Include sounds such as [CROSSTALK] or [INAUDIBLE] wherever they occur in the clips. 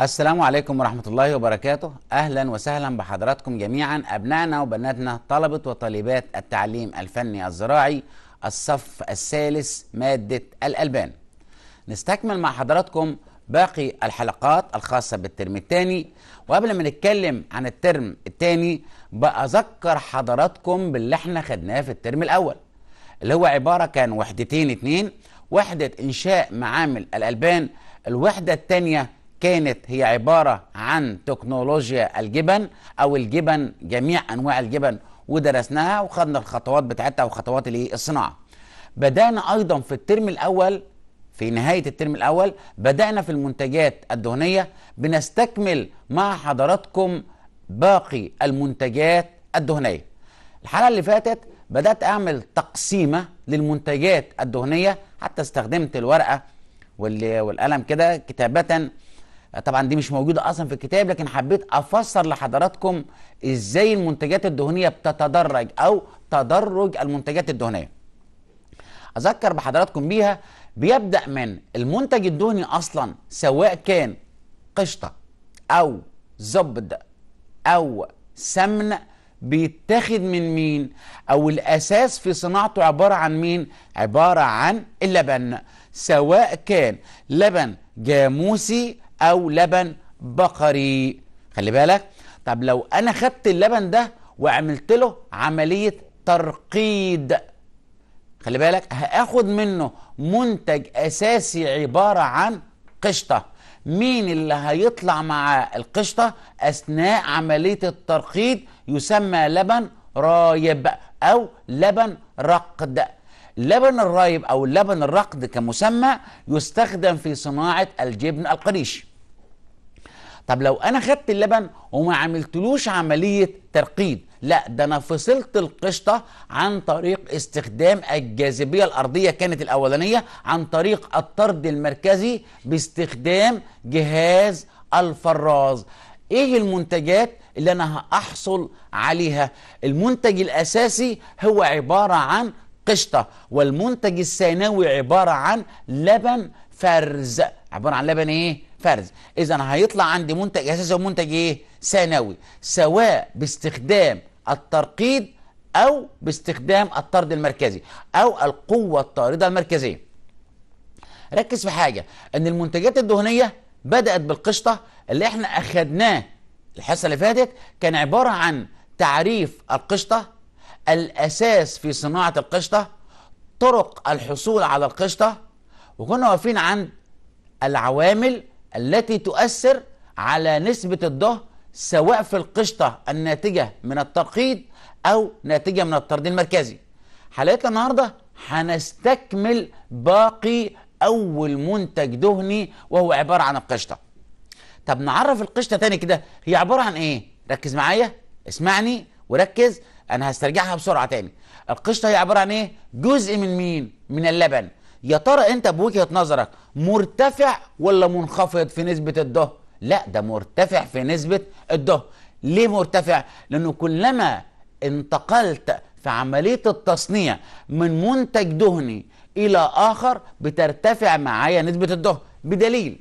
السلام عليكم ورحمة الله وبركاته أهلا وسهلا بحضراتكم جميعا أبنائنا وبناتنا طلبة وطالبات التعليم الفني الزراعي الصف الثالث مادة الألبان نستكمل مع حضراتكم باقي الحلقات الخاصة بالترم الثاني وقبل ما نتكلم عن الترم الثاني بأذكر حضراتكم باللي احنا خدناه في الترم الأول اللي هو عبارة كان وحدتين اتنين وحدة إنشاء معامل الألبان الوحدة الثانية كانت هي عبارة عن تكنولوجيا الجبن أو الجبن جميع أنواع الجبن ودرسناها وخدنا الخطوات بتاعتها وخطوات الصناعة بدأنا أيضا في الترم الأول في نهاية الترم الأول بدأنا في المنتجات الدهنية بنستكمل مع حضراتكم باقي المنتجات الدهنية الحلقة اللي فاتت بدأت أعمل تقسيمة للمنتجات الدهنية حتى استخدمت الورقة والقلم كده كتابة آه، طبعا دي مش موجوده اصلا في الكتاب لكن حبيت افسر لحضراتكم ازاي المنتجات الدهنيه بتتدرج او تدرج المنتجات الدهنيه اذكر بحضراتكم بيها بيبدا من المنتج الدهني اصلا سواء كان قشطه او زبد او سمن بيتاخد من مين او الاساس في صناعته عباره عن مين عباره عن اللبن سواء كان لبن جاموسي أو لبن بقري خلي بالك طب لو أنا خدت اللبن ده وعملت له عملية ترقيد خلي بالك هاخد منه منتج أساسي عبارة عن قشطة مين اللي هيطلع مع القشطة أثناء عملية الترقيد يسمى لبن رايب أو لبن رقد لبن الرايب أو لبن الرقد كمسمى يستخدم في صناعة الجبن القريش طب لو أنا خدت اللبن وما عملتلوش عملية ترقيد لا ده أنا فصلت القشطة عن طريق استخدام الجاذبية الأرضية كانت الأولانية عن طريق الطرد المركزي باستخدام جهاز الفراز ايه المنتجات اللي انا هحصل عليها المنتج الاساسي هو عباره عن القشطة والمنتج الثانوي عبارة عن لبن فرز عبارة عن لبن ايه فرز اذا هيطلع عندي منتج اساسي ومنتج ايه ثانوي سواء باستخدام الترقيد او باستخدام الطرد المركزي او القوة الطاردة المركزية ركز في حاجة ان المنتجات الدهنية بدأت بالقشطة اللي احنا اخدناه الحصة اللي فاتت كان عبارة عن تعريف القشطة الأساس في صناعة القشطة طرق الحصول على القشطة وكنا واقفين عند العوامل التي تؤثر على نسبة الضه سواء في القشطة الناتجة من الترقيد أو ناتجة من الطرد المركزي حلقتنا النهاردة هنستكمل باقي أول منتج دهني وهو عبارة عن القشطة طب نعرف القشطة تاني كده هي عبارة عن إيه؟ ركز معايا اسمعني وركز انا هسترجعها بسرعه تاني القشطه هي عباره عن ايه جزء من مين من اللبن يا ترى انت بوجهه نظرك مرتفع ولا منخفض في نسبه الدهن لا ده مرتفع في نسبه الدهن ليه مرتفع لانه كلما انتقلت في عمليه التصنيع من منتج دهني الى اخر بترتفع معايا نسبه الدهن بدليل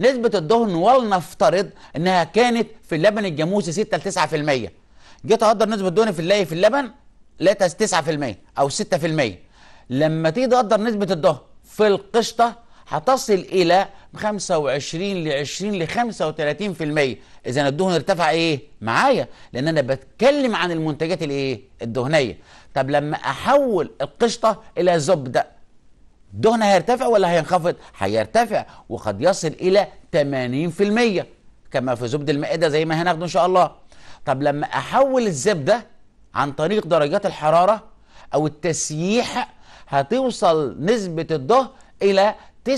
نسبه الدهن ولنفترض انها كانت في اللبن الجاموسي 6 ل 9% جيت اقدر نسبه الدهون في اللي في اللبن لقيتها 9% او 6% لما تيجي تقدر نسبه الدهن في القشطه هتصل الى 25 ل 20 ل 35% اذا الدهن ارتفع ايه معايا لان انا بتكلم عن المنتجات الايه الدهنيه طب لما احول القشطه الى زبده الدهن هيرتفع ولا هينخفض هيرتفع وقد يصل الى 80% كما في زبد المائده زي ما هناخده ان شاء الله طب لما احول الزبده عن طريق درجات الحراره او التسييح هتوصل نسبه الضه الى 99.5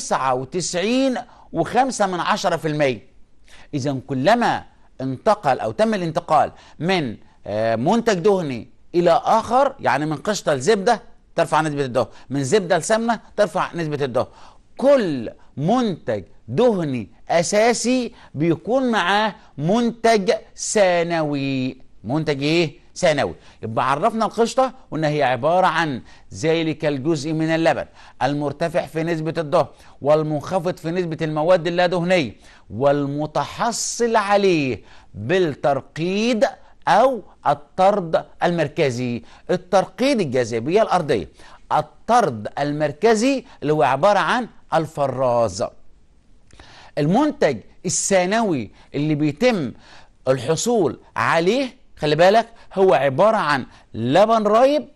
من اذا كلما انتقل او تم الانتقال من آه، منتج دهني الى اخر يعني من قشطه لزبده ترفع نسبه الدهن من زبده لسمنه ترفع نسبه الدهن كل منتج دهني أساسي بيكون معاه منتج ثانوي منتج إيه؟ ثانوي يبقى عرفنا القشطة وإن هي عبارة عن ذلك الجزء من اللبن المرتفع في نسبة الدهن والمنخفض في نسبة المواد اللادهنية والمتحصل عليه بالترقيد أو الطرد المركزي الترقيد الجاذبية الأرضية الطرد المركزي اللي هو عبارة عن الفراز المنتج الثانوي اللي بيتم الحصول عليه خلي بالك هو عبارة عن لبن رايب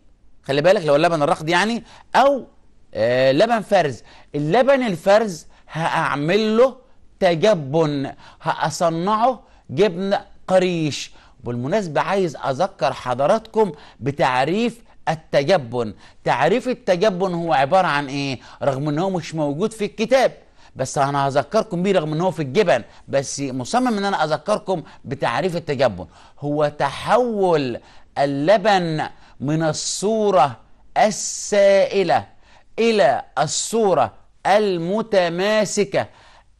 خلي بالك لو اللبن الرقد يعني أو آه، لبن فرز اللبن الفرز هأعمل له تجبن هأصنعه جبن قريش بالمناسبة عايز أذكر حضراتكم بتعريف التجبن تعريف التجبن هو عبارة عن إيه؟ رغم إن هو مش موجود في الكتاب بس انا هذكركم بيه رغم ان هو في الجبن بس مصمم ان انا اذكركم بتعريف التجبن هو تحول اللبن من الصوره السائله الى الصوره المتماسكه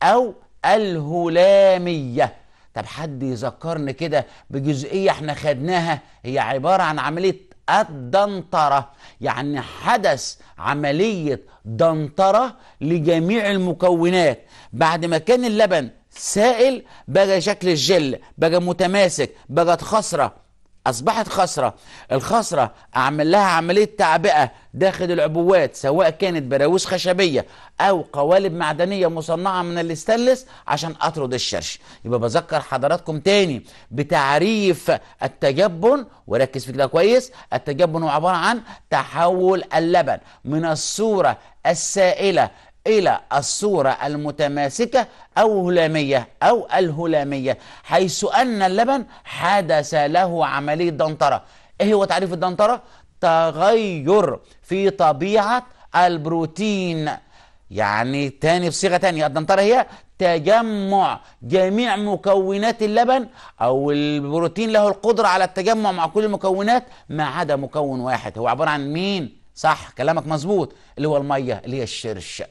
او الهلاميه طب حد يذكرني كده بجزئيه احنا خدناها هي عباره عن عمليه الدنطرة يعني حدث عملية دنطرة لجميع المكونات بعد ما كان اللبن سائل بقى شكل الجل بقى متماسك بقت خصرة أصبحت خصرة الخصرة أعمل لها عملية تعبئة داخل العبوات سواء كانت براويز خشبيه او قوالب معدنيه مصنعه من الاستانلس عشان اطرد الشرش يبقى بذكر حضراتكم تاني بتعريف التجبن وركز في كده كويس التجبن هو عباره عن تحول اللبن من الصوره السائله الى الصوره المتماسكه او هلاميه او الهلاميه حيث ان اللبن حدث له عمليه دنطره ايه هو تعريف الدنطره تغير في طبيعة البروتين يعني تاني بصيغة تانية الدنطرة هي تجمع جميع مكونات اللبن أو البروتين له القدرة على التجمع مع كل المكونات ما عدا مكون واحد هو عبارة عن مين؟ صح كلامك مظبوط اللي هو المية اللي هي الشرش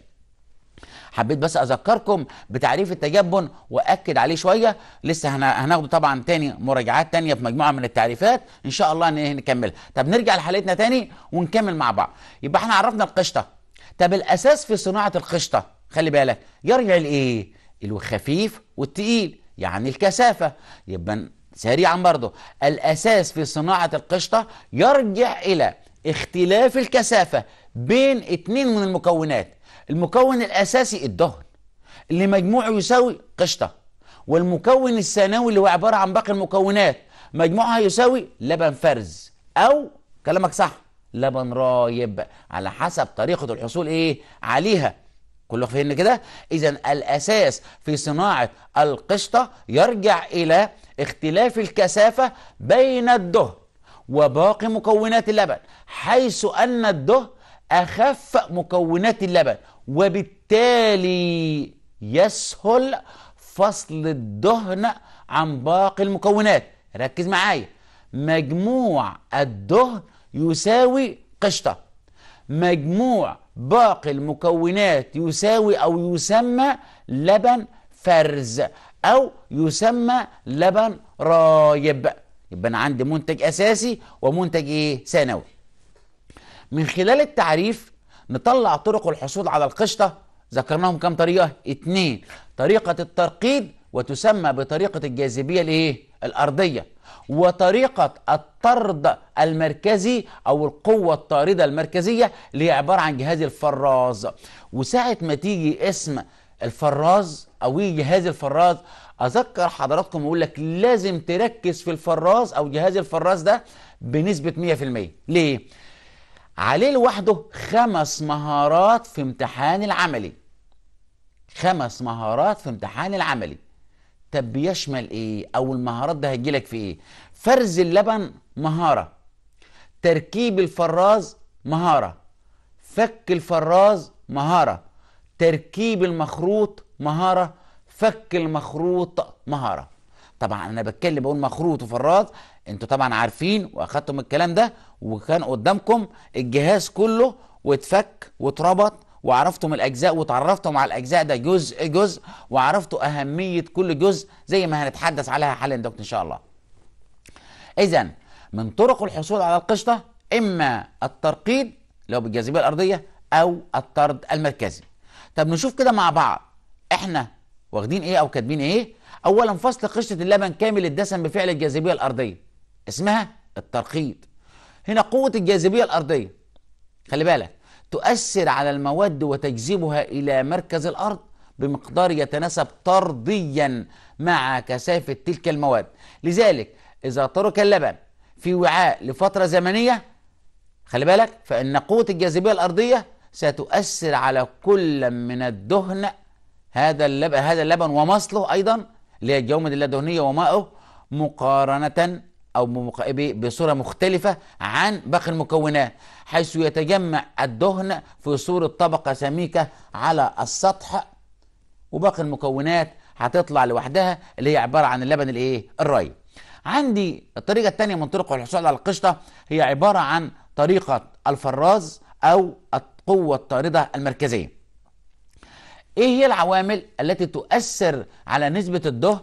حبيت بس اذكركم بتعريف التجبن واكد عليه شويه لسه هناخده طبعا تاني مراجعات تانية في مجموعه من التعريفات ان شاء الله إيه، نكمل طب نرجع لحلقتنا تاني ونكمل مع بعض يبقى احنا عرفنا القشطه طب الاساس في صناعه القشطه خلي بالك يرجع لايه الخفيف والتقيل يعني الكثافه يبقى سريعا برضه الاساس في صناعه القشطه يرجع الى اختلاف الكثافه بين اتنين من المكونات المكون الأساسي الدهن اللي مجموعه يساوي قشطة والمكون الثانوي اللي هو عبارة عن باقي المكونات مجموعها يساوي لبن فرز أو كلامك صح لبن رايب على حسب طريقة الحصول إيه عليها كله فهمنا كده إذا الأساس في صناعة القشطة يرجع إلى اختلاف الكثافة بين الدهن وباقي مكونات اللبن حيث أن الدهن أخف مكونات اللبن وبالتالي يسهل فصل الدهن عن باقي المكونات ركز معايا مجموع الدهن يساوي قشطة مجموع باقي المكونات يساوي أو يسمى لبن فرز أو يسمى لبن رايب يبقى أنا عندي منتج أساسي ومنتج إيه ثانوي من خلال التعريف نطلع طرق الحصول على القشطة ذكرناهم كم طريقة اتنين طريقة الترقيد وتسمى بطريقة الجاذبية الايه الأرضية وطريقة الطرد المركزي أو القوة الطاردة المركزية اللي هي عبارة عن جهاز الفراز وساعة ما تيجي اسم الفراز أو جهاز الفراز أذكر حضراتكم وأقول لك لازم تركز في الفراز أو جهاز الفراز ده بنسبة 100% ليه؟ عليه لوحده خمس مهارات في امتحان العملي خمس مهارات في امتحان العملي طب بيشمل ايه او المهارات ده هيجيلك في ايه فرز اللبن مهاره تركيب الفراز مهاره فك الفراز مهاره تركيب المخروط مهاره فك المخروط مهاره طبعا انا بتكلم بقول مخروط وفراز انتوا طبعا عارفين واخدتم الكلام ده وكان قدامكم الجهاز كله واتفك واتربط وعرفتم الاجزاء وتعرفتم على الاجزاء ده جزء جزء وعرفتوا اهميه كل جزء زي ما هنتحدث عليها حالا دكتور ان شاء الله. اذا من طرق الحصول على القشطه اما الترقيد لو بالجاذبيه الارضيه او الطرد المركزي. طب نشوف كده مع بعض احنا واخدين ايه او كاتبين ايه؟ اولا فصل قشطه اللبن كامل الدسم بفعل الجاذبيه الارضيه. اسمها الترقيد هنا قوة الجاذبية الأرضية خلي بالك تؤثر على المواد وتجذبها إلى مركز الأرض بمقدار يتناسب طرديا مع كثافة تلك المواد لذلك إذا ترك اللبن في وعاء لفترة زمنية خلي بالك فإن قوة الجاذبية الأرضية ستؤثر على كل من الدهن هذا اللبن هذا اللبن ومصله أيضا اللي هي الجومد اللادهنية ومائه مقارنة أو بصورة مختلفة عن باقي المكونات حيث يتجمع الدهن في صورة طبقة سميكة على السطح وباقي المكونات هتطلع لوحدها اللي هي عبارة عن اللبن الايه الري عندي الطريقة الثانية من طرق الحصول على القشطة هي عبارة عن طريقة الفراز أو القوة الطاردة المركزية ايه هي العوامل التي تؤثر على نسبة الدهن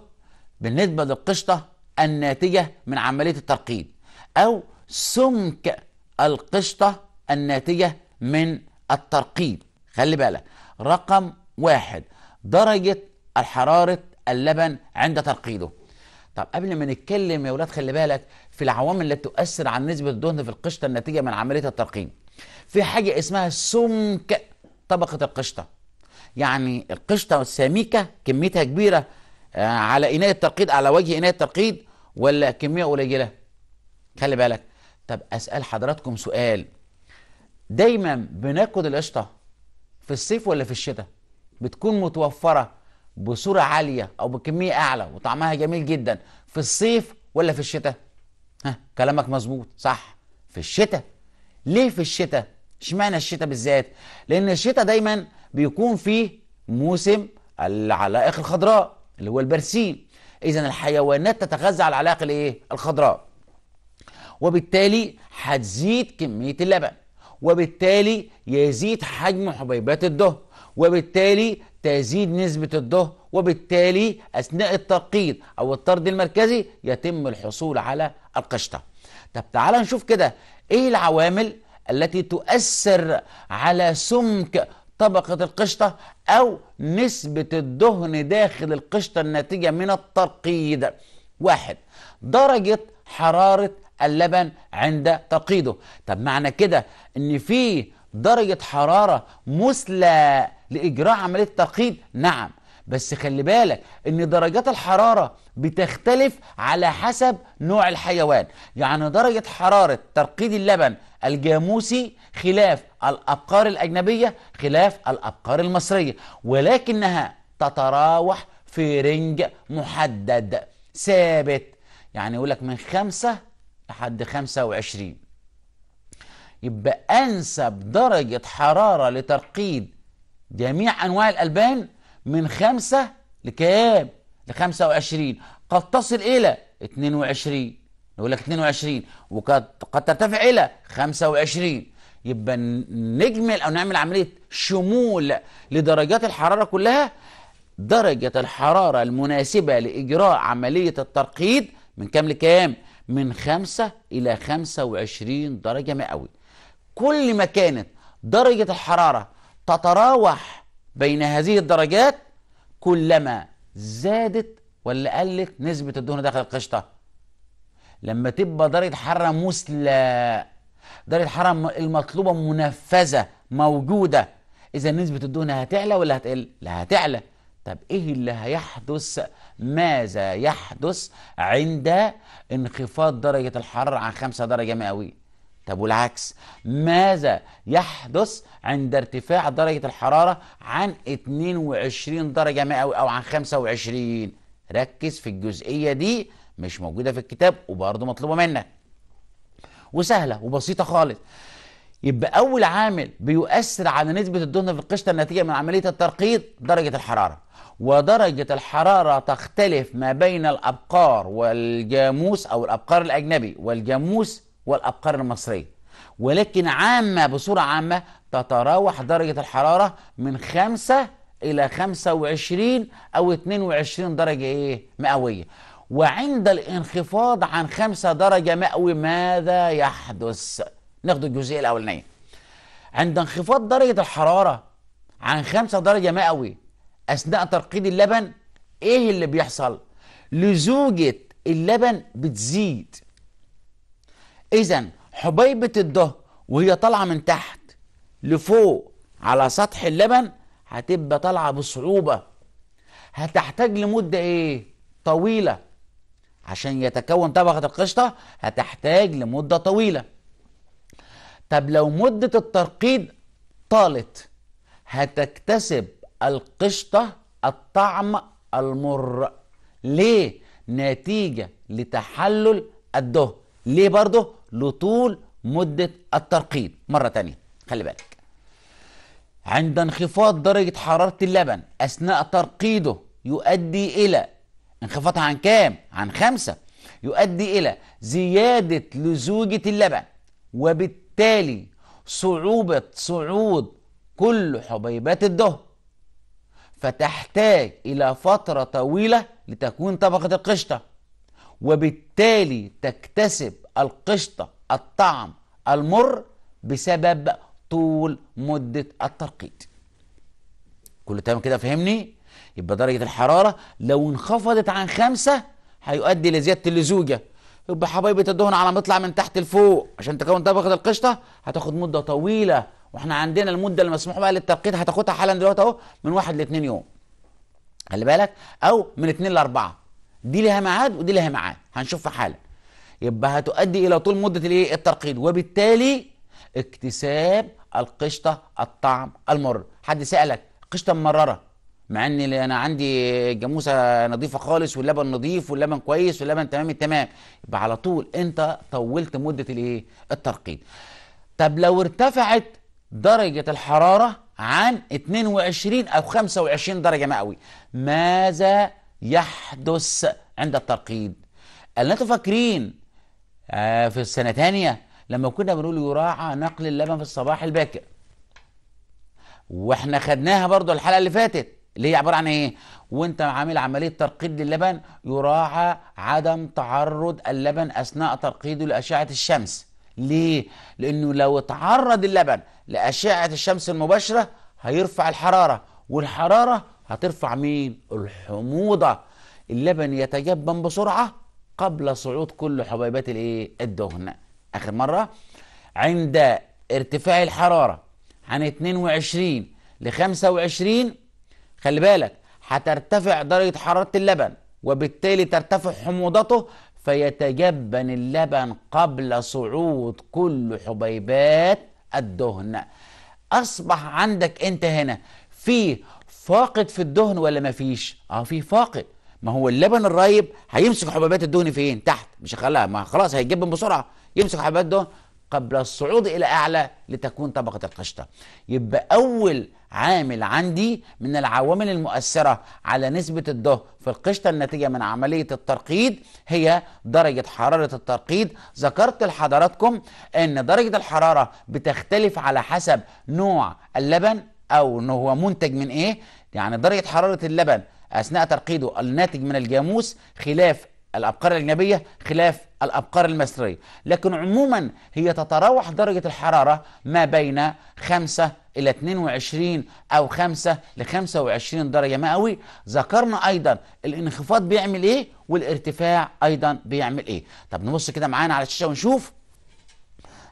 بالنسبة للقشطة الناتجة من عملية الترقيد أو سمك القشطة الناتجة من الترقيد خلي بالك رقم واحد درجة الحرارة اللبن عند ترقيده طب قبل ما نتكلم يا ولاد خلي بالك في العوامل اللي بتؤثر على نسبه الدهن في القشطه الناتجه من عمليه الترقيم في حاجه اسمها سمك طبقه القشطه يعني القشطه السميكه كميتها كبيره آه، على إناء الترقيد على وجه إناء الترقيد ولا كمية قليلة خلي بالك طب أسأل حضراتكم سؤال دايما بناكل القشطة في الصيف ولا في الشتاء بتكون متوفرة بصورة عالية أو بكمية أعلى وطعمها جميل جدا في الصيف ولا في الشتاء ها كلامك مظبوط صح في الشتاء ليه في الشتاء اشمعنى الشتاء بالذات لأن الشتاء دايما بيكون فيه موسم العلائق الخضراء اللي هو البرسيم اذا الحيوانات تتغذى على العلاقه الايه الخضراء وبالتالي هتزيد كميه اللبن وبالتالي يزيد حجم حبيبات الدهن وبالتالي تزيد نسبة الدهن وبالتالي أثناء الترقيد أو الطرد المركزي يتم الحصول على القشطة طب تعال نشوف كده إيه العوامل التي تؤثر على سمك طبقة القشطة أو نسبة الدهن داخل القشطة الناتجة من الترقيد واحد درجة حرارة اللبن عند ترقيده طب معنى كده ان في درجة حرارة مثلى لإجراء عملية الترقيد نعم بس خلي بالك ان درجات الحرارة بتختلف على حسب نوع الحيوان يعني درجة حرارة ترقيد اللبن الجاموسي خلاف الأبقار الأجنبية خلاف الأبقار المصرية ولكنها تتراوح في رنج محدد ثابت يعني يقول لك من خمسة لحد خمسة وعشرين يبقى أنسب درجة حرارة لترقيد جميع أنواع الألبان من خمسة لكام لخمسة وعشرين قد تصل إلى اتنين وعشرين نقول لك اتنين وعشرين وقد قد ترتفع إلى خمسة وعشرين يبقى نجمل أو نعمل عملية شمول لدرجات الحرارة كلها درجة الحرارة المناسبة لإجراء عملية الترقيد من كام لكام؟ من 5 إلى 25 درجة مئوي كل ما كانت درجة الحرارة تتراوح بين هذه الدرجات كلما زادت ولا قلت نسبة الدهون داخل القشطة لما تبقى درجة حرارة مثلى درجة الحرارة المطلوبة منفذة موجودة إذا نسبة الدهون هتعلى ولا هتقل؟ لا هتعلى طب إيه اللي هيحدث ماذا يحدث عند انخفاض درجة الحرارة عن 5 درجة مئوية؟ طب والعكس ماذا يحدث عند ارتفاع درجة الحرارة عن 22 درجة مئوي أو عن 25 ركز في الجزئية دي مش موجودة في الكتاب وبرضه مطلوبة منك وسهلة وبسيطة خالص يبقى أول عامل بيؤثر على نسبة الدهن في القشطة الناتجة من عملية الترقيط درجة الحرارة ودرجة الحرارة تختلف ما بين الأبقار والجاموس أو الأبقار الأجنبي والجاموس والأبقار المصرية ولكن عامة بصورة عامة تتراوح درجة الحرارة من 5 إلى 25 أو 22 درجة إيه مئوية وعند الانخفاض عن 5 درجة مئوي ماذا يحدث؟ ناخد الجزئية الأولانية عند انخفاض درجة الحرارة عن 5 درجة مئوي أثناء ترقيد اللبن إيه اللي بيحصل؟ لزوجة اللبن بتزيد إذا حبيبة الدهر وهي طالعة من تحت لفوق على سطح اللبن هتبقى طالعة بصعوبة هتحتاج لمدة إيه؟ طويلة عشان يتكون طبقة القشطة هتحتاج لمدة طويلة طب لو مدة الترقيد طالت هتكتسب القشطة الطعم المر ليه؟ نتيجة لتحلل الدهن ليه برضه؟ لطول مدة الترقيد مرة تانية خلي بالك عند انخفاض درجة حرارة اللبن أثناء ترقيده يؤدي إلى انخفاضها عن كام؟ عن خمسة يؤدي إلى زيادة لزوجة اللبن وبالتالي صعوبة صعود كل حبيبات الدهن فتحتاج إلى فترة طويلة لتكون طبقة القشطة وبالتالي تكتسب القشطة الطعم المر بسبب طول مدة الترقيد كل تمام كده فهمني يبقى درجة الحرارة لو انخفضت عن خمسة هيؤدي لزيادة اللزوجة يبقى حبايبة الدهن على ما يطلع من تحت لفوق عشان تكون طبقة القشطة هتاخد مدة طويلة واحنا عندنا المدة المسموح بقى للترقيد هتاخدها حالا دلوقتي اهو من واحد لاتنين يوم خلي بالك او من اتنين لاربعة دي لها معاد ودي لها معاد هنشوفها حالا يبقى هتؤدي الى طول مده الايه الترقيد وبالتالي اكتساب القشطه الطعم المر حد سالك قشطه ممرره مع ان انا عندي جاموسه نظيفه خالص واللبن نظيف واللبن كويس واللبن تمام التمام يبقى على طول انت طولت مده الايه الترقيد طب لو ارتفعت درجه الحراره عن 22 او 25 درجه مئوي ماذا يحدث عند الترقيد؟ ألا فاكرين آه، في السنة تانية لما كنا بنقول يراعى نقل اللبن في الصباح الباكر واحنا خدناها برضو الحلقة اللي فاتت اللي هي عبارة عن ايه وانت عامل عملية ترقيد للبن يراعى عدم تعرض اللبن اثناء ترقيده لاشعة الشمس ليه لانه لو اتعرض اللبن لاشعة الشمس المباشرة هيرفع الحرارة والحرارة هترفع مين الحموضة اللبن يتجبن بسرعة قبل صعود كل حبيبات الايه الدهن اخر مره عند ارتفاع الحراره عن 22 ل 25 خلي بالك هترتفع درجه حراره اللبن وبالتالي ترتفع حموضته فيتجبن اللبن قبل صعود كل حبيبات الدهن اصبح عندك انت هنا في فاقد في الدهن ولا مفيش اه في فاقد ما هو اللبن الرايب هيمسك حبيبات الدهن فين تحت مش هيخليها ما خلاص هيتجبن بسرعه يمسك حبيبات الدهن قبل الصعود الى اعلى لتكون طبقه القشطه يبقى اول عامل عندي من العوامل المؤثره على نسبه الدهن في القشطه الناتجه من عمليه الترقيد هي درجه حراره الترقيد ذكرت لحضراتكم ان درجه الحراره بتختلف على حسب نوع اللبن او هو منتج من ايه يعني درجه حراره اللبن أثناء ترقيده الناتج من الجاموس خلاف الأبقار الأجنبية خلاف الأبقار المصرية لكن عموما هي تتراوح درجة الحرارة ما بين 5 إلى 22 أو 5 ل 25 درجة مئوي، ذكرنا أيضا الانخفاض بيعمل إيه والارتفاع أيضا بيعمل إيه طب نبص كده معانا على الشاشة ونشوف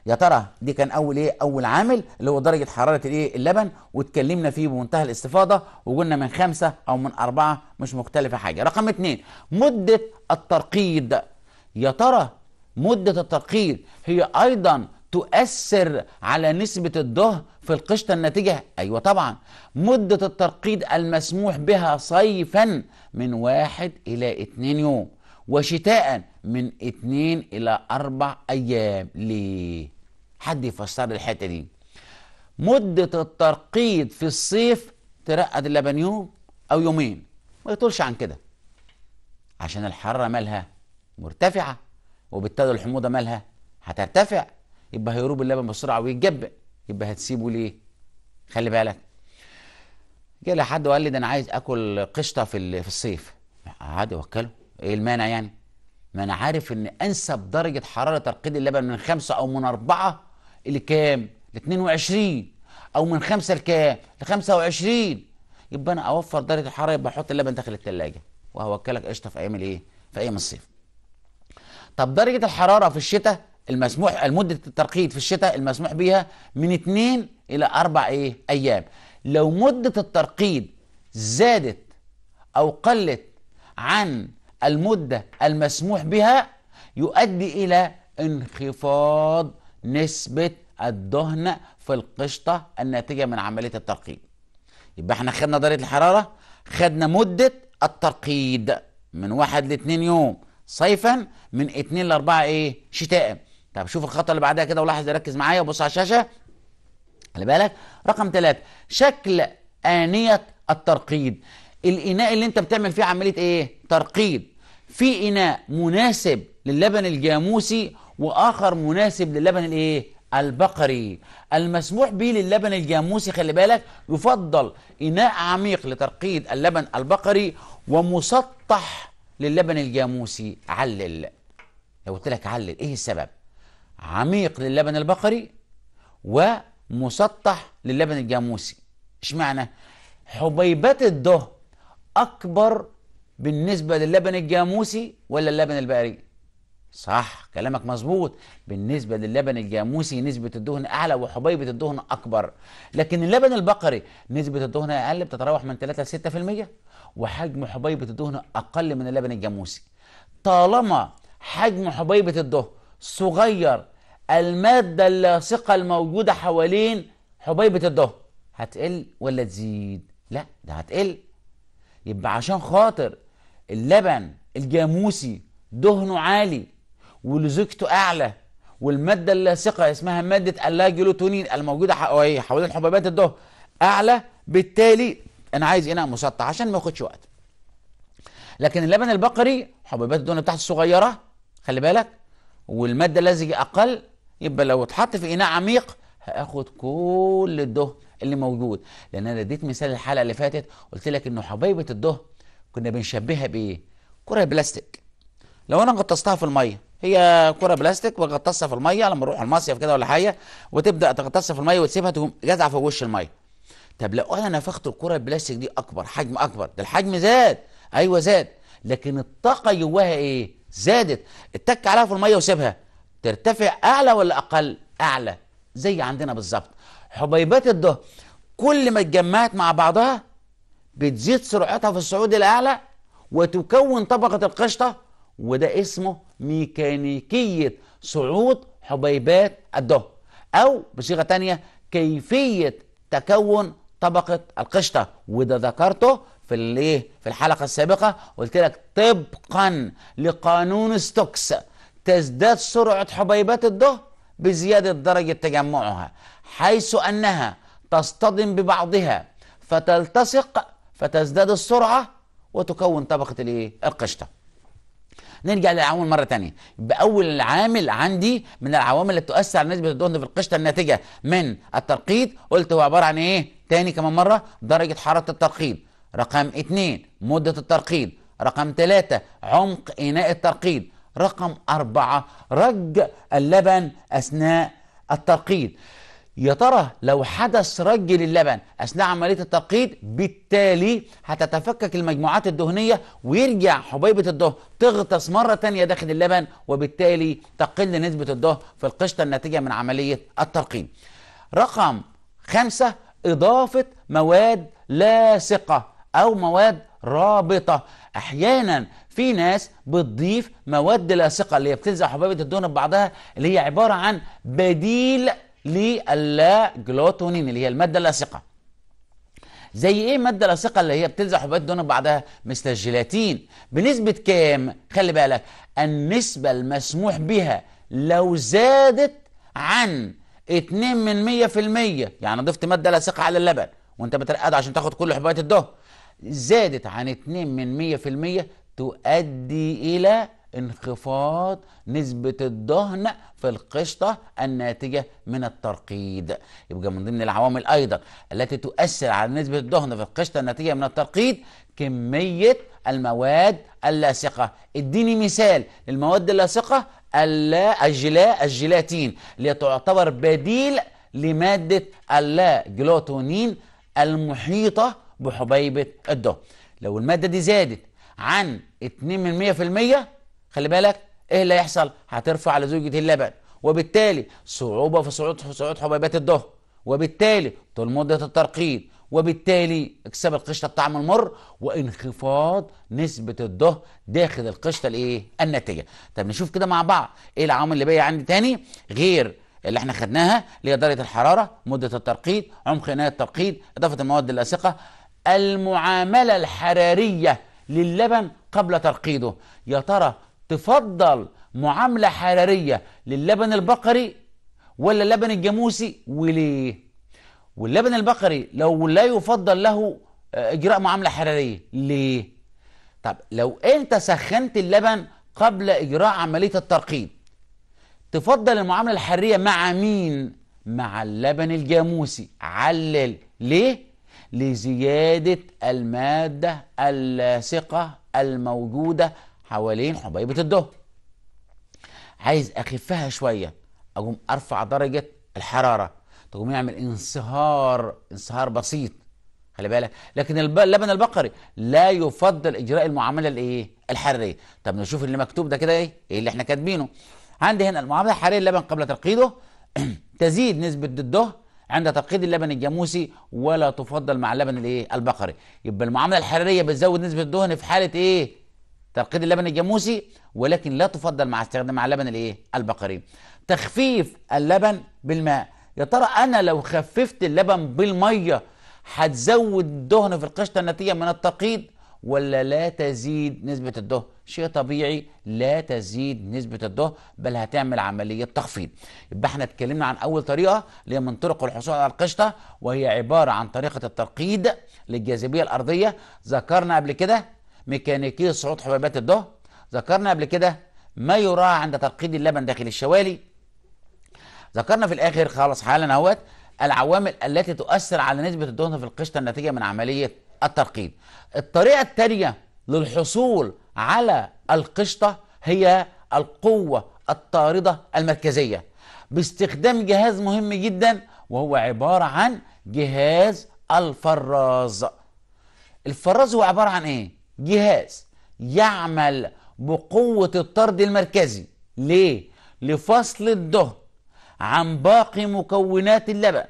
يا ترى دي كان اول ايه اول عامل اللي هو درجه حراره الايه اللبن واتكلمنا فيه بمنتهى الاستفاضه وقلنا من خمسة او من أربعة مش مختلفه حاجه رقم اتنين مده الترقيد يا ترى مده الترقيد هي ايضا تؤثر على نسبة الضه في القشطة الناتجة؟ أيوة طبعا مدة الترقيد المسموح بها صيفا من واحد إلى اتنين يوم وشتاء من اتنين إلى أربع أيام ليه؟ حد يفسر لي الحتة دي مدة الترقيد في الصيف ترقد اللبن يوم أو يومين ما يطولش عن كده عشان الحرارة مالها مرتفعة وبالتالي الحموضة مالها هترتفع يبقى هيروب اللبن بسرعة ويتجب يبقى هتسيبه ليه؟ خلي بالك جه لحد وقال لي ده انا عايز اكل قشطه في في الصيف عادي وكله ايه المانع يعني ما انا عارف ان انسب درجه حراره ترقيد اللبن من خمسة او من أربعة لكام ل 22 او من خمسة لكام ل 25 يبقى انا اوفر درجه الحراره يبقى احط اللبن داخل الثلاجه وهوكلك قشطه في ايام الايه في ايام الصيف طب درجه الحراره في الشتاء المسموح مده الترقيد في الشتاء المسموح بيها من 2 الى 4 ايه ايام لو مده الترقيد زادت او قلت عن المدة المسموح بها يؤدي إلى انخفاض نسبة الدهن في القشطة الناتجة من عملية الترقيد يبقى احنا خدنا درجة الحرارة خدنا مدة الترقيد من واحد لاثنين يوم صيفا من اثنين لاربعة ايه شتاء طب شوف الخطوة اللي بعدها كده ولاحظ ركز معايا وبص على الشاشة خلي بالك رقم ثلاثة شكل آنية الترقيد الإناء اللي أنت بتعمل فيه عملية إيه؟ ترقيد في إناء مناسب للبن الجاموسي وآخر مناسب للبن الإيه؟ البقري المسموح به للبن الجاموسي خلي بالك يفضل إناء عميق لترقيد اللبن البقري ومسطح للبن الجاموسي علل لو قلت لك علل إيه السبب؟ عميق للبن البقري ومسطح للبن الجاموسي اشمعنى؟ حبيبات الده أكبر بالنسبة للبن الجاموسي ولا اللبن البقري صح كلامك مظبوط بالنسبة للبن الجاموسي نسبة الدهن أعلى وحبيبة الدهن أكبر لكن اللبن البقري نسبة الدهن أقل بتتراوح من 3 ل 6% وحجم حبيبة الدهن أقل من اللبن الجاموسي طالما حجم حبيبة الدهن صغير المادة اللاصقة الموجودة حوالين حبيبة الدهن هتقل ولا تزيد؟ لا ده هتقل يبقى عشان خاطر اللبن الجاموسي دهنه عالي ولزوجته اعلى والماده اللاصقه اسمها ماده اللاجلوتونين الموجوده حوالين حبيبات الدهن اعلى بالتالي انا عايز اناء مسطح عشان ما ياخدش وقت لكن اللبن البقري حبيبات الدهن بتاعته صغيره خلي بالك والماده اللزجه اقل يبقى لو اتحط في اناء عميق هاخد كل الدهن اللي موجود لان انا اديت مثال الحلقه اللي فاتت قلت لك انه حبيبه الدهن كنا بنشبهها بايه كره بلاستيك لو انا غطستها في الميه هي كره بلاستيك وغطستها في الميه لما نروح المصيف كده ولا حاجه وتبدا تغطسها في الميه وتسيبها تقوم جزعه في وش الميه طب لو انا نفخت الكره البلاستيك دي اكبر حجم اكبر ده الحجم زاد ايوه زاد لكن الطاقه جواها ايه زادت اتك عليها في الميه وسيبها ترتفع اعلى ولا اقل اعلى زي عندنا بالظبط حبيبات الدهر كل ما اتجمعت مع بعضها بتزيد سرعتها في الصعود الأعلى وتكون طبقة القشطة وده اسمه ميكانيكية صعود حبيبات الدهر أو بصيغة تانية كيفية تكون طبقة القشطة وده ذكرته في الايه في الحلقة السابقة قلت لك طبقا لقانون ستوكس تزداد سرعة حبيبات الدهر بزيادة درجة تجمعها حيث أنها تصطدم ببعضها فتلتصق فتزداد السرعة وتكون طبقة الايه؟ القشطة. نرجع للعوامل مرة تانية بأول عامل عندي من العوامل اللي بتؤثر على نسبة الدهن في القشطة الناتجة من الترقيد قلت هو عبارة عن ايه؟ تاني كمان مرة درجة حرارة الترقيد رقم اتنين مدة الترقيد رقم ثلاثة عمق إناء الترقيد رقم أربعة رج اللبن أثناء الترقيد يا ترى لو حدث رج للبن اثناء عمليه التقييد بالتالي هتتفكك المجموعات الدهنيه ويرجع حبيبه الدهن تغطس مره ثانيه داخل اللبن وبالتالي تقل نسبه الدهن في القشطه الناتجه من عمليه الترقيم. رقم خمسه اضافه مواد لاصقه او مواد رابطه احيانا في ناس بتضيف مواد لاصقه اللي هي بتلزق حبيبه الدهن ببعضها اللي هي عباره عن بديل للجلوتونين اللي هي المادة اللاصقة زي ايه المادة اللاصقة اللي هي بتلزق حبوبات الدهون بعضها مثل الجيلاتين بنسبة كام خلي بالك النسبة المسموح بها لو زادت عن 2 من 100% يعني ضفت مادة لاصقة على اللبن وانت بترقد عشان تاخد كل حبوبات الدهن زادت عن 2 من 100% تؤدي الى انخفاض نسبة الدهن في القشطة الناتجة من الترقيد يبقى من ضمن العوامل أيضا التي تؤثر على نسبة الدهن في القشطة الناتجة من الترقيد كمية المواد اللاصقة اديني مثال للمواد اللاصقة اللا الجيلاتين اللي تعتبر بديل لمادة اللا جلوتونين المحيطة بحبيبة الدهن لو المادة دي زادت عن 2% خلي بالك ايه اللي هيحصل هترفع لزوجة اللبن وبالتالي صعوبة في صعود صعود حبيبات الدهن وبالتالي طول مدة الترقيد وبالتالي اكساب القشطة الطعم المر وانخفاض نسبة الدهن داخل القشطة الايه الناتجة طب نشوف كده مع بعض ايه العوامل اللي باقية عندي تاني غير اللي احنا خدناها اللي هي درجة الحرارة مدة الترقيد عمق إناء الترقيد إضافة المواد اللاصقة المعاملة الحرارية للبن قبل ترقيده يا ترى تفضل معاملة حرارية للبن البقري ولا اللبن الجاموسي وليه واللبن البقري لو لا يفضل له آه، إجراء معاملة حرارية ليه طب لو أنت سخنت اللبن قبل إجراء عملية الترقيم تفضل المعاملة الحرارية مع مين مع اللبن الجاموسي علل ليه لزيادة المادة اللاصقة الموجودة حوالين حبيبه الظهر عايز اخفها شويه اقوم ارفع درجه الحراره تقوم يعمل انصهار انصهار بسيط خلي بالك لكن اللبن البقري لا يفضل اجراء المعامله الايه الحراريه طب نشوف اللي مكتوب ده كده ايه ايه اللي احنا كاتبينه عندي هنا المعامله الحراريه للبن قبل ترقيده [CLEARS THROAT] تزيد نسبه ضده عند ترقيد اللبن الجاموسي ولا تفضل مع اللبن الايه البقري يبقى المعامله الحراريه بتزود نسبه الدهن في حاله ايه تنقية اللبن الجاموسي ولكن لا تفضل مع استخدام مع لبن الايه البقري تخفيف اللبن بالماء يا ترى انا لو خففت اللبن بالميه هتزود الدهن في القشطه النتيجه من التقييد ولا لا تزيد نسبه الدهن شيء طبيعي لا تزيد نسبه الدهن بل هتعمل عمليه تخفيض يبقى احنا اتكلمنا عن اول طريقه اللي هي من طرق الحصول على القشطه وهي عباره عن طريقه الترقيد للجاذبيه الارضيه ذكرنا قبل كده ميكانيكي صعود حبيبات الظهر ذكرنا قبل كده ما يراعى عند ترقيد اللبن داخل الشوالي ذكرنا في الآخر خالص حالا اهوت العوامل التي تؤثر على نسبة الدهن في القشطة الناتجة من عملية الترقيد الطريقة الثانية للحصول على القشطة هي القوة الطاردة المركزية باستخدام جهاز مهم جدا وهو عبارة عن جهاز الفراز الفراز هو عبارة عن ايه؟ جهاز يعمل بقوة الطرد المركزي ليه؟ لفصل الدهن عن باقي مكونات اللبن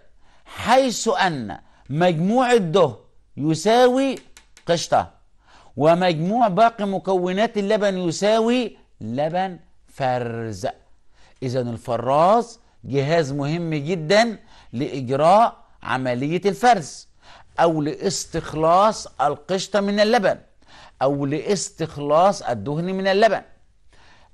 حيث أن مجموع الدهن يساوي قشطة ومجموع باقي مكونات اللبن يساوي لبن فرز إذا الفراز جهاز مهم جدا لإجراء عملية الفرز أو لاستخلاص القشطة من اللبن أو لاستخلاص الدهن من اللبن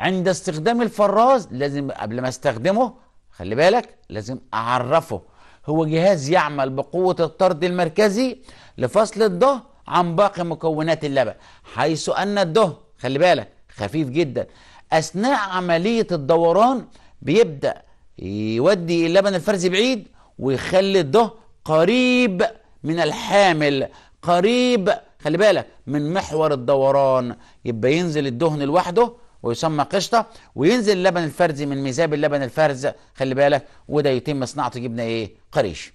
عند استخدام الفراز لازم قبل ما استخدمه خلي بالك لازم أعرفه هو جهاز يعمل بقوة الطرد المركزي لفصل الدهن عن باقي مكونات اللبن حيث أن الدهن خلي بالك خفيف جدا أثناء عملية الدوران بيبدأ يودي اللبن الفرزي بعيد ويخلي الدهن قريب من الحامل قريب خلي بالك من محور الدوران يبقى ينزل الدهن لوحده ويسمى قشطة وينزل اللبن الفرزي من ميزاب اللبن الفرز خلي بالك وده يتم صناعته جبنة ايه قريش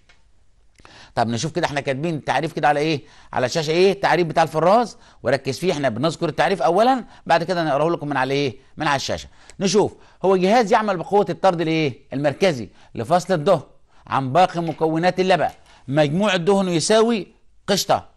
طب نشوف كده احنا كاتبين التعريف كده على ايه على الشاشه ايه التعريف بتاع الفراز وركز فيه احنا بنذكر التعريف اولا بعد كده نقراه لكم من على ايه من على الشاشه نشوف هو جهاز يعمل بقوه الطرد الايه المركزي لفصل الدهن عن باقي مكونات اللبن مجموع الدهن يساوي قشطه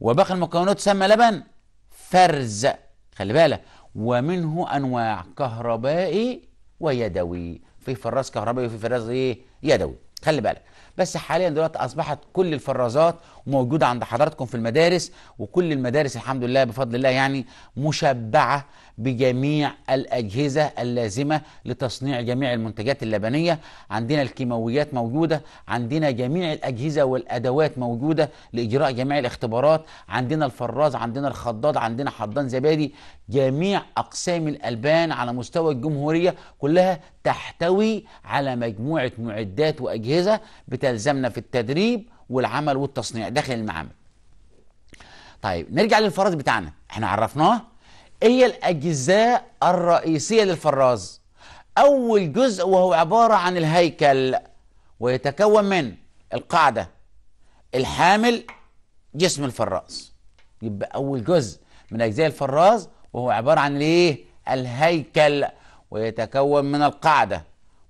وباقي المكونات تسمى لبن فرز خلي بالك ومنه انواع كهربائي ويدوي في فراز كهربائي وفي فراز ايه يدوي خلي بالك بس حاليا دلوقتي اصبحت كل الفرازات موجوده عند حضراتكم في المدارس وكل المدارس الحمد لله بفضل الله يعني مشبعه بجميع الأجهزة اللازمة لتصنيع جميع المنتجات اللبنية عندنا الكيماويات موجودة عندنا جميع الأجهزة والأدوات موجودة لإجراء جميع الاختبارات عندنا الفراز عندنا الخضاد عندنا حضان زبادي جميع أقسام الألبان على مستوى الجمهورية كلها تحتوي على مجموعة معدات وأجهزة بتلزمنا في التدريب والعمل والتصنيع داخل المعامل طيب نرجع للفرز بتاعنا احنا عرفناه هي الأجزاء الرئيسية للفراز أول جزء وهو عبارة عن الهيكل ويتكون من القاعدة الحامل جسم الفراز يبقى أول جزء من أجزاء الفراز وهو عبارة عن الإيه؟ الهيكل ويتكون من القاعدة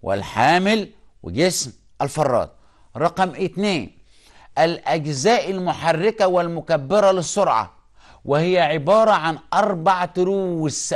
والحامل وجسم الفراز رقم اثنين الأجزاء المحركة والمكبرة للسرعة وهي عبارة عن أربع تروس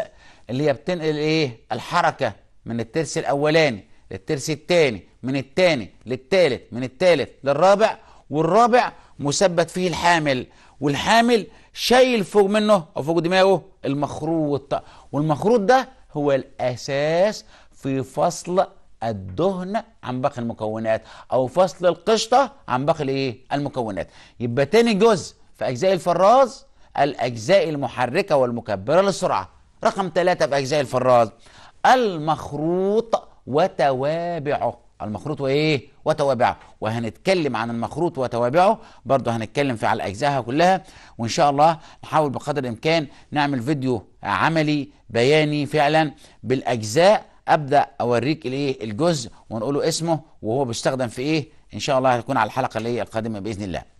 اللي هي بتنقل إيه؟ الحركة من الترس الأولاني للترس الثاني من الثاني للثالث من الثالث للرابع والرابع مثبت فيه الحامل والحامل شايل فوق منه أو فوق دماغه المخروط والمخروط ده هو الأساس في فصل الدهن عن باقي المكونات او فصل القشطه عن باقي الايه المكونات يبقى تاني جزء في اجزاء الفراز الأجزاء المحركة والمكبرة للسرعة رقم ثلاثة في أجزاء الفراز المخروط وتوابعه المخروط وايه وتوابعه وهنتكلم عن المخروط وتوابعه برضه هنتكلم في على اجزائها كلها وان شاء الله نحاول بقدر الامكان نعمل فيديو عملي بياني فعلا بالاجزاء ابدا اوريك الايه الجزء ونقوله اسمه وهو بيستخدم في ايه ان شاء الله هتكون على الحلقه اللي هي القادمه باذن الله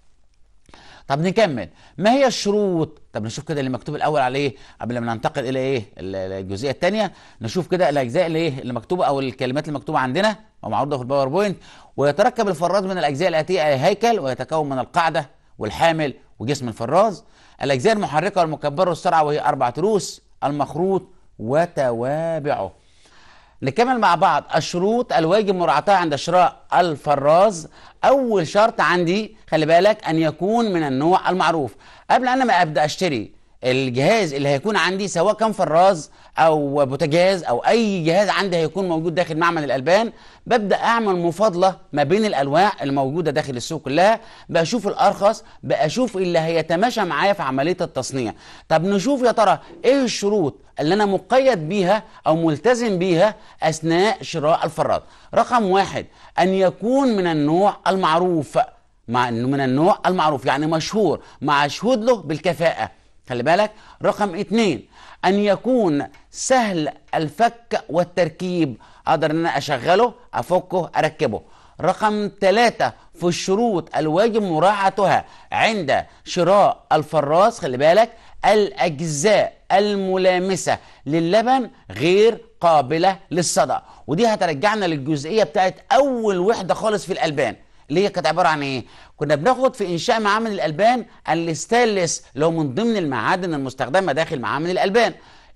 طب نكمل ما هي الشروط طب نشوف كده اللي مكتوب الاول عليه قبل ما ننتقل الى ايه الجزئيه الثانيه نشوف كده الاجزاء اللي ايه اللي مكتوبه او الكلمات اللي مكتوبه عندنا ومعروضه في الباوربوينت ويتركب الفراز من الاجزاء الاتيه هيكل ويتكون من القاعده والحامل وجسم الفراز الاجزاء المحركه والمكبره والسرعه وهي اربع تروس المخروط وتوابعه نكمل مع بعض الشروط الواجب مراعاتها عند شراء الفراز اول شرط عندي خلي بالك ان يكون من النوع المعروف قبل انا ما ابدا اشتري الجهاز اللي هيكون عندي سواء كان فراز او بوتاجاز او اي جهاز عندي هيكون موجود داخل معمل الالبان ببدا اعمل مفاضله ما بين الانواع الموجوده داخل السوق كلها بشوف الارخص بشوف اللي هيتماشى معايا في عمليه التصنيع طب نشوف يا ترى ايه الشروط اللي انا مقيد بيها او ملتزم بيها اثناء شراء الفراد رقم واحد ان يكون من النوع المعروف مع انه من النوع المعروف يعني مشهور مع شهود له بالكفاءه خلي بالك رقم اتنين ان يكون سهل الفك والتركيب اقدر ان انا اشغله افكه اركبه رقم ثلاثة في الشروط الواجب مراعاتها عند شراء الفراس خلي بالك الأجزاء الملامسة للبن غير قابلة للصدأ ودي هترجعنا للجزئية بتاعت أول وحدة خالص في الألبان اللي هي كانت عبارة عن إيه؟ كنا بناخد في إنشاء معامل الألبان الستانلس اللي هو من ضمن المعادن المستخدمة داخل معامل الألبان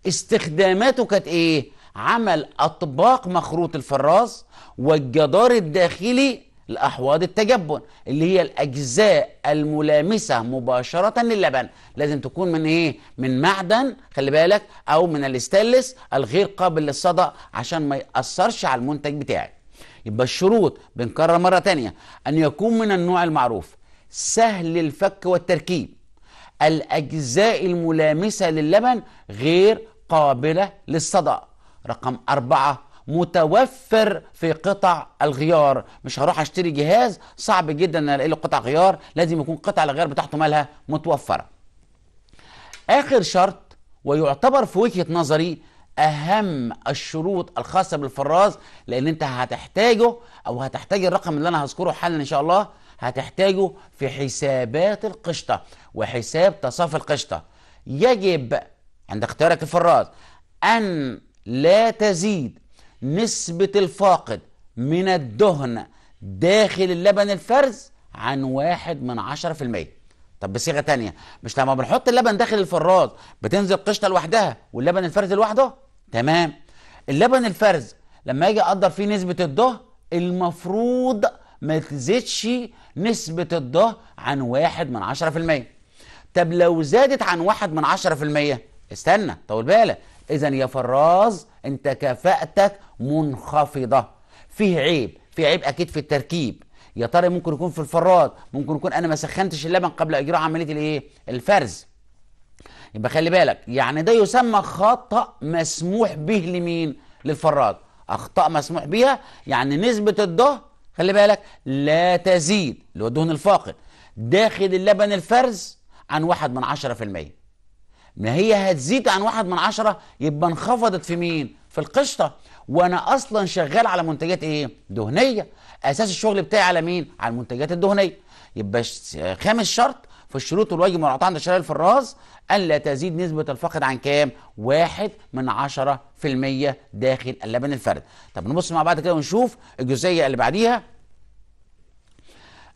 استخداماته كانت ايه عمل اطباق مخروط الفراز والجدار الداخلي لاحواض التجبن اللي هي الاجزاء الملامسه مباشره للبن لازم تكون من ايه من معدن خلي بالك او من الاستانلس الغير قابل للصدى عشان ما ياثرش على المنتج بتاعك يبقى الشروط بنكرر مره تانية ان يكون من النوع المعروف سهل الفك والتركيب الاجزاء الملامسه للبن غير قابلة للصدأ رقم أربعة متوفر في قطع الغيار مش هروح اشتري جهاز صعب جدا ان الاقي له قطع غيار لازم يكون قطع الغيار بتاعته مالها متوفره اخر شرط ويعتبر في وجهه نظري اهم الشروط الخاصه بالفراز لان انت هتحتاجه او هتحتاج الرقم اللي انا هذكره حالا ان شاء الله هتحتاجه في حسابات القشطه وحساب تصافي القشطه يجب عند اختيارك الفراز أن لا تزيد نسبة الفاقد من الدهن داخل اللبن الفرز عن واحد من عشرة في المية طب بصيغة تانية مش لما بنحط اللبن داخل الفراز بتنزل قشطة لوحدها واللبن الفرز لوحده تمام اللبن الفرز لما اجي اقدر فيه نسبة الضه المفروض ما تزيدش نسبة الضه عن واحد من عشرة في المية طب لو زادت عن واحد من عشرة في المية استنى طول بالك اذا يا فراز انت كفاءتك منخفضه فيه عيب في عيب اكيد في التركيب يا ترى ممكن يكون في الفراد ممكن يكون انا ما سخنتش اللبن قبل اجراء عمليه الايه الفرز يبقى خلي بالك يعني ده يسمى خطا مسموح به لمين للفراد اخطاء مسموح بها يعني نسبه الدهن خلي بالك لا تزيد اللي هو الدهن الفاقد داخل اللبن الفرز عن واحد من عشرة في المية ما هي هتزيد عن واحد من عشرة يبقى انخفضت في مين في القشطة وانا اصلا شغال على منتجات ايه دهنية اساس الشغل بتاعي على مين على المنتجات الدهنية يبقى خامس شرط في الشروط والواجب والعطاء عند شراء الفراز ألا تزيد نسبة الفقد عن كام؟ واحد من عشرة في المية داخل اللبن الفرد. طب نبص مع بعض كده ونشوف الجزئية اللي بعديها.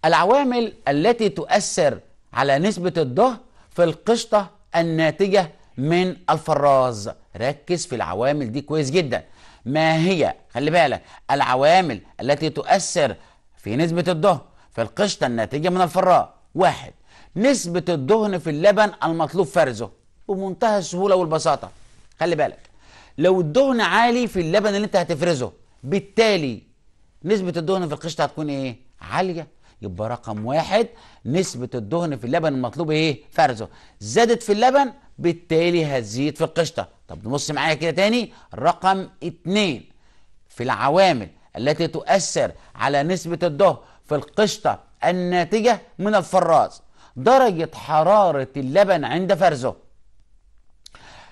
العوامل التي تؤثر على نسبة الضه في القشطة الناتجة من الفراز ركز في العوامل دي كويس جدا ما هي خلي بالك العوامل التي تؤثر في نسبة الدهن في القشطة الناتجة من الفراز واحد نسبة الدهن في اللبن المطلوب فرزه بمنتهى السهولة والبساطة خلي بالك لو الدهن عالي في اللبن اللي انت هتفرزه بالتالي نسبة الدهن في القشطة هتكون ايه عالية يبقى رقم واحد نسبة الدهن في اللبن المطلوب ايه؟ فرزه زادت في اللبن بالتالي هتزيد في القشطة طب نبص معايا كده تاني رقم اتنين في العوامل التي تؤثر على نسبة الدهن في القشطة الناتجة من الفراز درجة حرارة اللبن عند فرزه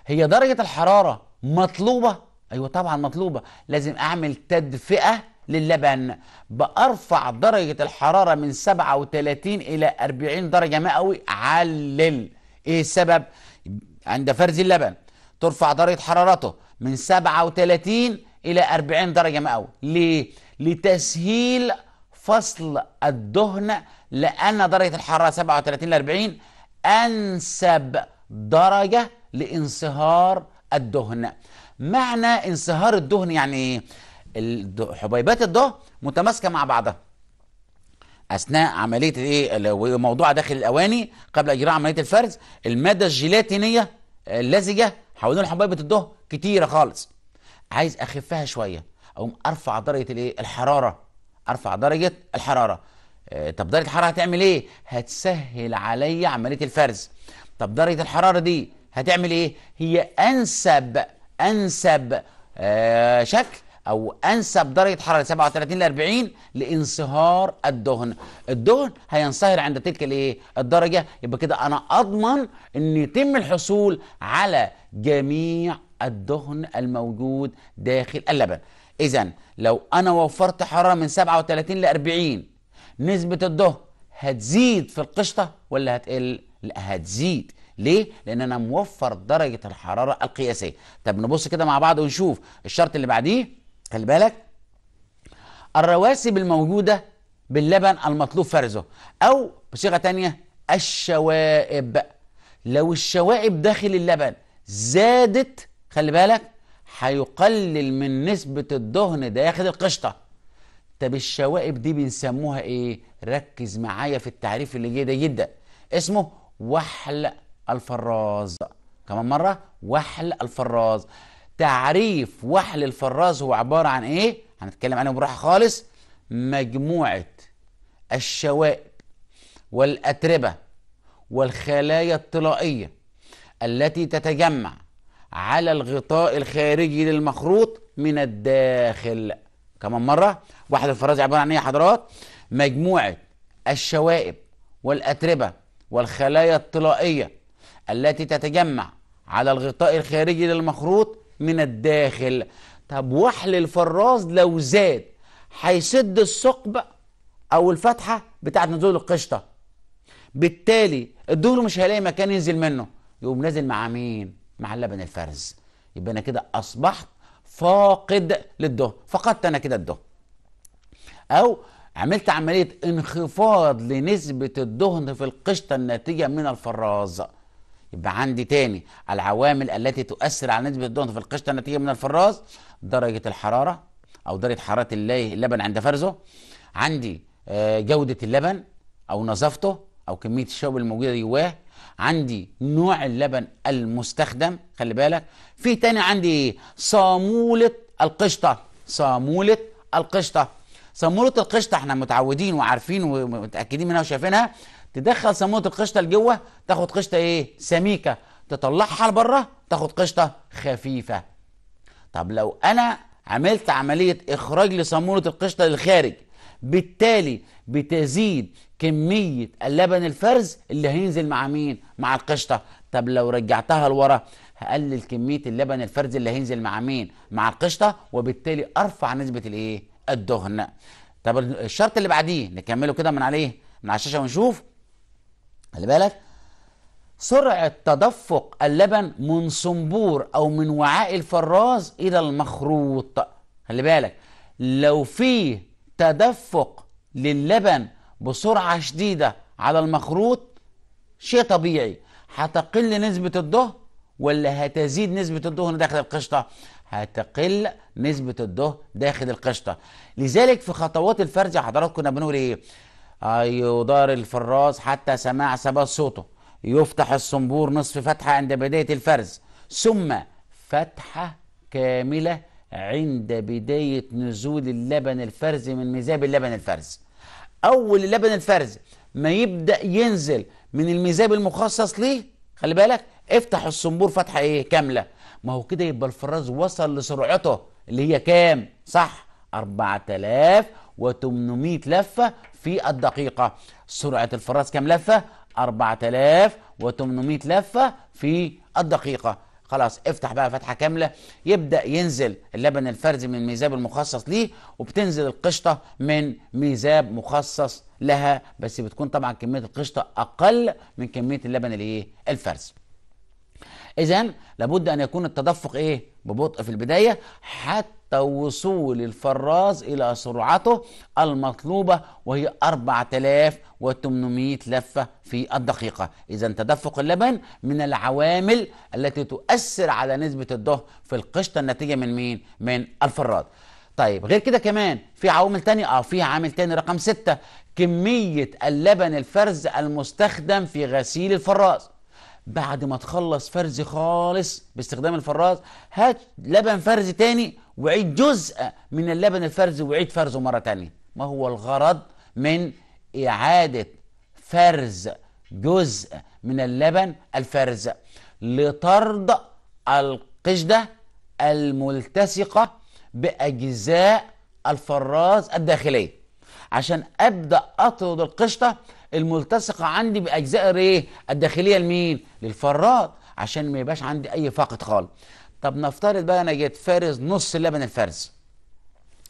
هي درجة الحرارة مطلوبة أيوة طبعا مطلوبة لازم أعمل تدفئة للبن بأرفع درجة الحرارة من 37 إلى 40 درجة مئوي علل إيه السبب؟ عند فرز اللبن ترفع درجة حرارته من 37 إلى 40 درجة مئوي ليه؟ لتسهيل فصل الدهن لأن درجة الحرارة 37 ل 40 أنسب درجة لانصهار الدهن معنى انصهار الدهن يعني ايه حبيبات الضوء متماسكه مع بعضها اثناء عمليه الايه وموضوع داخل الاواني قبل اجراء عمليه الفرز الماده الجيلاتينيه اللزجه حوالين حبيبه الضوء كتيره خالص عايز اخفها شويه اقوم ارفع درجه الايه الحراره ارفع درجه الحراره آه، طب درجه الحراره هتعمل ايه هتسهل عليا عمليه الفرز طب درجه الحراره دي هتعمل ايه هي انسب انسب آه شكل او انسب درجه حراره 37 ل 40 لانصهار الدهن الدهن هينصهر عند تلك الايه الدرجه يبقى كده انا اضمن ان يتم الحصول على جميع الدهن الموجود داخل اللبن اذا لو انا وفرت حراره من 37 ل 40 نسبه الدهن هتزيد في القشطه ولا هتقل لا هتزيد ليه؟ لان انا موفر درجه الحراره القياسيه. طب نبص كده مع بعض ونشوف الشرط اللي بعديه خلي بالك الرواسب الموجودة باللبن المطلوب فرزه أو بصيغة تانية الشوائب لو الشوائب داخل اللبن زادت خلي بالك هيقلل من نسبة الدهن ده ياخد القشطة طب الشوائب دي بنسموها ايه ركز معايا في التعريف اللي جه ده جدا اسمه وحل الفراز كمان مرة وحل الفراز تعريف وحل الفراز هو عبارة عن إيه؟ هنتكلم عنه براحة خالص مجموعة الشوائب والأتربة والخلايا الطلائية التي تتجمع على الغطاء الخارجي للمخروط من الداخل كمان مرة واحد الفراز عبارة عن إيه يا حضرات؟ مجموعة الشوائب والأتربة والخلايا الطلائية التي تتجمع على الغطاء الخارجي للمخروط من الداخل طب وحل الفراز لو زاد هيسد الثقب او الفتحه بتاعه نزول القشطه بالتالي الدور مش هيلاقي مكان ينزل منه يقوم نازل مع مين مع اللبن الفرز يبقى انا كده اصبحت فاقد للدهن فقدت انا كده الدهن او عملت عمليه انخفاض لنسبه الدهن في القشطه الناتجه من الفراز يبقى عندي تاني العوامل التي تؤثر على نسبة الدهن في القشطة النتيجه من الفراز درجة الحرارة أو درجة حرارة اللبن عند فرزه عندي آه، جودة اللبن أو نظافته أو كمية الشوب الموجودة جواه عندي نوع اللبن المستخدم خلي بالك في تاني عندي صامولة القشطة صامولة القشطة صامولة القشطة احنا متعودين وعارفين ومتأكدين منها وشايفينها تدخل سموه القشطه لجوه تاخد قشطه ايه سميكه تطلعها لبره تاخد قشطه خفيفه طب لو انا عملت عمليه اخراج لصاموله القشطه للخارج بالتالي بتزيد كميه اللبن الفرز اللي هينزل مع مين مع القشطه طب لو رجعتها لورا هقلل كميه اللبن الفرز اللي هينزل مع مين مع القشطه وبالتالي ارفع نسبه الايه الدهن طب الشرط اللي بعديه نكمله كده من عليه من على الشاشه ونشوف خلي بالك سرعة تدفق اللبن من صنبور أو من وعاء الفراز إلى المخروط خلي بالك لو فيه تدفق للبن بسرعة شديدة على المخروط شيء طبيعي هتقل نسبة الدهن ولا هتزيد نسبة الدهن داخل القشطة هتقل نسبة الدهن داخل القشطة لذلك في خطوات الفرز حضراتكم كنا بنقول ايه يدار الفراس حتى سماع سباس صوته يفتح الصنبور نصف فتحة عند بداية الفرز ثم فتحة كاملة عند بداية نزول اللبن الفرز من مذاب اللبن الفرز أول اللبن الفرز ما يبدأ ينزل من المذاب المخصص ليه خلي بالك افتح الصنبور فتحة ايه كاملة ما هو كده يبقى الفراز وصل لسرعته اللي هي كام صح 4800 لفة في الدقيقة سرعة الفرس كم لفة 4800 لفة في الدقيقة خلاص افتح بقى فتحه كامله يبدا ينزل اللبن الفرزي من ميزاب المخصص ليه وبتنزل القشطه من ميزاب مخصص لها بس بتكون طبعا كميه القشطه اقل من كميه اللبن الايه الفرز اذا لابد ان يكون التدفق ايه ببطء في البدايه حتى وصول الفراز إلى سرعته المطلوبة وهي 4800 لفة في الدقيقة إذا تدفق اللبن من العوامل التي تؤثر على نسبة الضه في القشطة الناتجة من مين؟ من الفراز طيب غير كده كمان في عوامل تانية اه في عامل تاني رقم ستة كمية اللبن الفرز المستخدم في غسيل الفراز بعد ما تخلص فرز خالص باستخدام الفراز هات لبن فرز تاني وعيد جزء من اللبن الفرز وعيد فرزه مرة تانية ما هو الغرض من إعادة فرز جزء من اللبن الفرز لطرد القشدة الملتصقة بأجزاء الفراز الداخلية عشان أبدأ أطرد القشطة الملتصقة عندي بأجزاء الإيه؟ الداخلية لمين؟ للفراز عشان ما يبقاش عندي أي فاقد خالص طب نفترض بقى انا جيت فارز نص لبن الفرز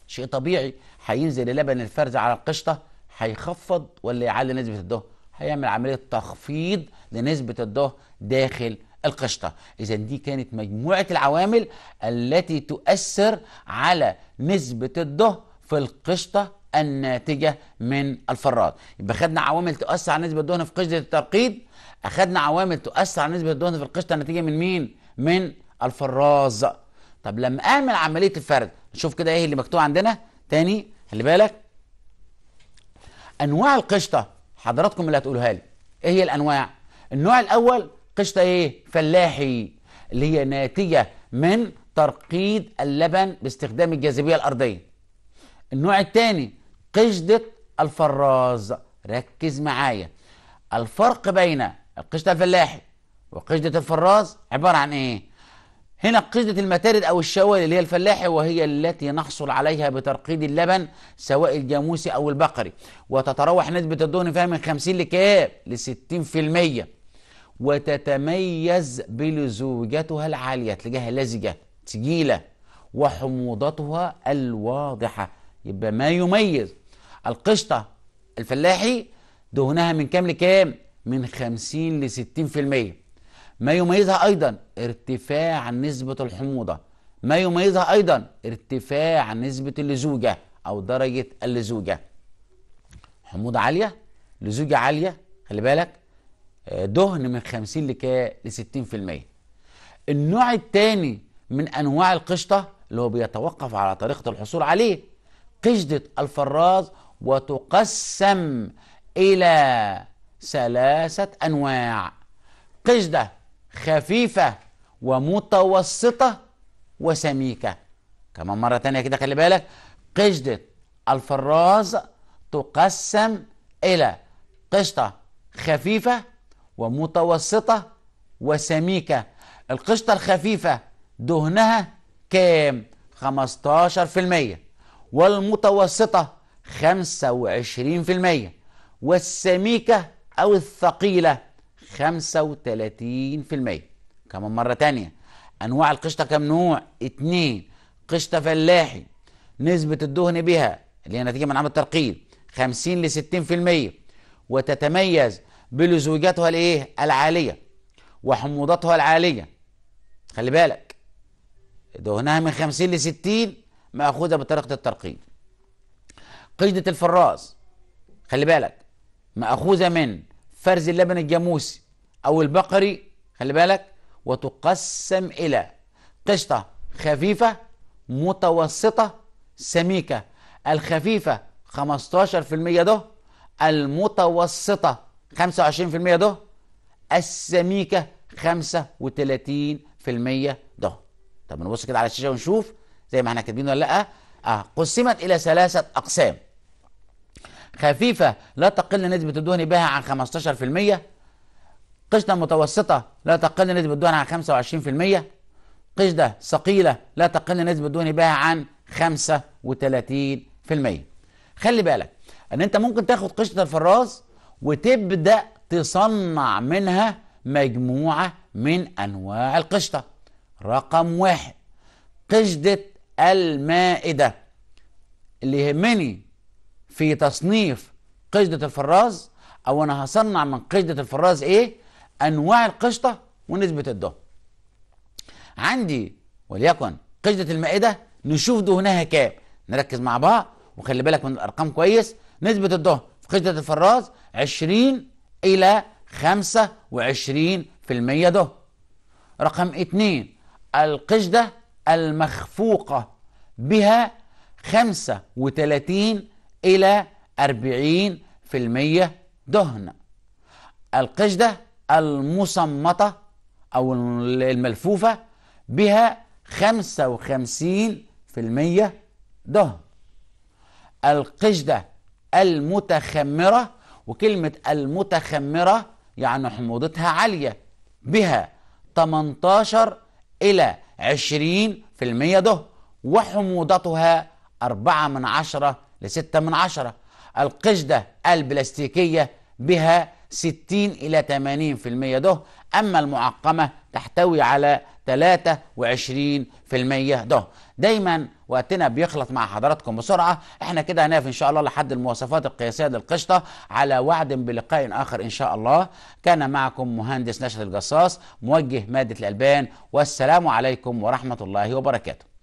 شيء طبيعي هينزل لبن الفرز على القشطه هيخفض ولا يعلي نسبه الدهن هيعمل عمليه تخفيض لنسبه الدهن داخل القشطه اذا دي كانت مجموعه العوامل التي تؤثر على نسبه الدهن في القشطه الناتجه من الفراد يبقى خدنا عوامل تؤثر على نسبه الدهن في قشطه الترقيد اخدنا عوامل تؤثر على نسبه الدهن في القشطه الناتجه من مين من الفراز طب لما اعمل عمليه الفرد نشوف كده ايه اللي مكتوب عندنا تاني خلي بالك انواع القشطه حضراتكم اللي هتقولوها لي ايه هي الانواع النوع الاول قشطه ايه فلاحي اللي هي ناتجه من ترقيد اللبن باستخدام الجاذبيه الارضيه النوع الثاني قشطه الفراز ركز معايا الفرق بين القشطه الفلاحي وقشطه الفراز عباره عن ايه هنا قيدة المتارد أو الشوال اللي هي الفلاحي وهي التي نحصل عليها بترقيد اللبن سواء الجاموسي أو البقري وتتراوح نسبة الدهن فيها من 50 لكام ل 60% وتتميز بلزوجتها العالية تلاقيها لزجة تجيلة وحموضتها الواضحة يبقى ما يميز القشطة الفلاحي دهنها من كام لكام من 50 ل 60% ما يميزها أيضا ارتفاع نسبة الحموضة ما يميزها أيضا ارتفاع نسبة اللزوجة أو درجة اللزوجة حموضة عالية لزوجة عالية خلي بالك آه، دهن من 50 ل 60% النوع الثاني من أنواع القشطة اللي هو بيتوقف على طريقة الحصول عليه قشدة الفراز وتقسم إلى ثلاثة أنواع قشدة خفيفة ومتوسطة وسميكة كمان مرة تانية كده خلي بالك قشدة الفراز تقسم إلى قشطة خفيفة ومتوسطة وسميكة القشطة الخفيفة دهنها كام؟ 15% والمتوسطة 25% والسميكة أو الثقيلة 35% كمان مرة تانية أنواع القشطة كم نوع؟ اتنين قشطة فلاحي نسبة الدهن بها اللي هي نتيجة من عمل الترقيم 50 ل 60% وتتميز بلزوجاتها الايه؟ العالية وحموضتها العالية خلي بالك دهنها من 50 ل 60 مأخوذة بطريقة الترقيم قشدة الفراز خلي بالك مأخوذة من فرز اللبن الجاموسي أو البقري خلي بالك وتقسم إلى قشطة خفيفة متوسطة سميكة الخفيفة 15% ده المتوسطة 25% ده السميكة 35% ده طب نبص كده على الشاشة ونشوف زي ما احنا كاتبين ولا لأ آه قسمت إلى ثلاثة أقسام خفيفة لا تقل نسبة الدهن بها عن 15% قشدة متوسطة لا تقل نسبة الدهن عن 25% قشدة ثقيلة لا تقل نسبة الدهن بها عن 35% خلي بالك ان انت ممكن تاخد قشدة الفراز وتبدأ تصنع منها مجموعة من انواع القشطة رقم واحد قشدة المائدة اللي يهمني في تصنيف قشدة الفراز أو أنا هصنع من قشدة الفراز إيه أنواع القشطة ونسبة الدهن عندي وليكن قشدة المائدة نشوف دهنها كام نركز مع بعض وخلي بالك من الأرقام كويس نسبة الدهن في قشدة الفراز 20 إلى 25% دهن رقم اتنين القشدة المخفوقة بها 35 إلى 40% دهن القشدة المصمتة أو الملفوفة بها 55% دهن القشدة المتخمرة وكلمة المتخمرة يعني حموضتها عالية بها 18 إلى 20% دهن وحموضتها 4 من عشرة لستة من عشرة القشدة البلاستيكية بها 60 إلى 80% ده أما المعقمة تحتوي على 23% ده دايما وقتنا بيخلط مع حضراتكم بسرعة احنا كده هنقف ان شاء الله لحد المواصفات القياسية للقشطة على وعد بلقاء آخر ان شاء الله كان معكم مهندس نشر الجصاص موجه مادة الألبان والسلام عليكم ورحمة الله وبركاته